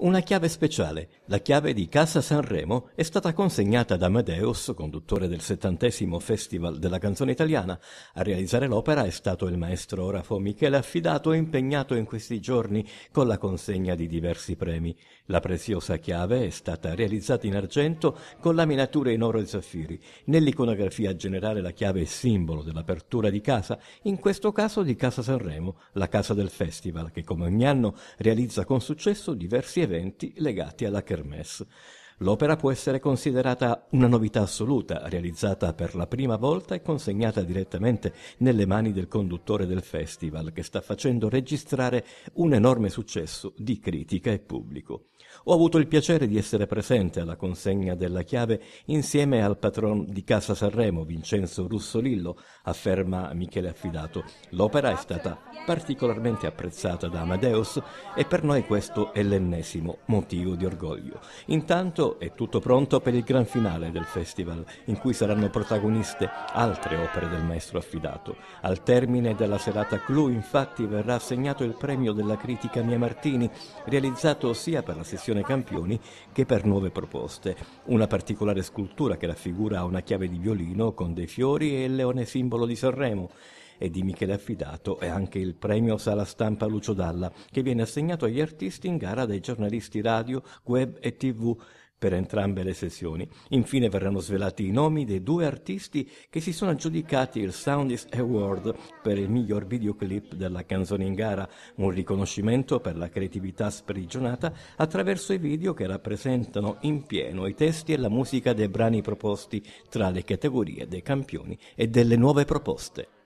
Una chiave speciale, la chiave di Casa Sanremo, è stata consegnata da Amadeus, conduttore del settantesimo Festival della canzone italiana. A realizzare l'opera è stato il maestro orafo Michele Affidato, e impegnato in questi giorni con la consegna di diversi premi. La preziosa chiave è stata realizzata in argento con laminature in oro e zaffiri. Nell'iconografia generale la chiave è simbolo dell'apertura di casa, in questo caso di Casa Sanremo, la casa del festival, che come ogni anno realizza con successo diversi eventi eventi legati alla kermesse. L'opera può essere considerata una novità assoluta, realizzata per la prima volta e consegnata direttamente nelle mani del conduttore del festival, che sta facendo registrare un enorme successo di critica e pubblico. Ho avuto il piacere di essere presente alla consegna della chiave insieme al patron di Casa Sanremo, Vincenzo Russolillo, afferma Michele Affidato. L'opera è stata particolarmente apprezzata da Amadeus e per noi questo è l'ennesimo motivo di orgoglio. Intanto è tutto pronto per il gran finale del festival, in cui saranno protagoniste altre opere del maestro affidato. Al termine della serata clou, infatti, verrà assegnato il premio della critica Mia Martini, realizzato sia per la sessione campioni che per nuove proposte. Una particolare scultura che raffigura una chiave di violino con dei fiori e il leone simbolo di Sanremo e di Michele Affidato è anche il premio Sala Stampa Lucio Dalla, che viene assegnato agli artisti in gara dai giornalisti radio, web e tv per entrambe le sessioni. Infine verranno svelati i nomi dei due artisti che si sono aggiudicati il Soundist Award per il miglior videoclip della canzone in gara, un riconoscimento per la creatività sprigionata attraverso i video che rappresentano in pieno i testi e la musica dei brani proposti tra le categorie dei campioni e delle nuove proposte.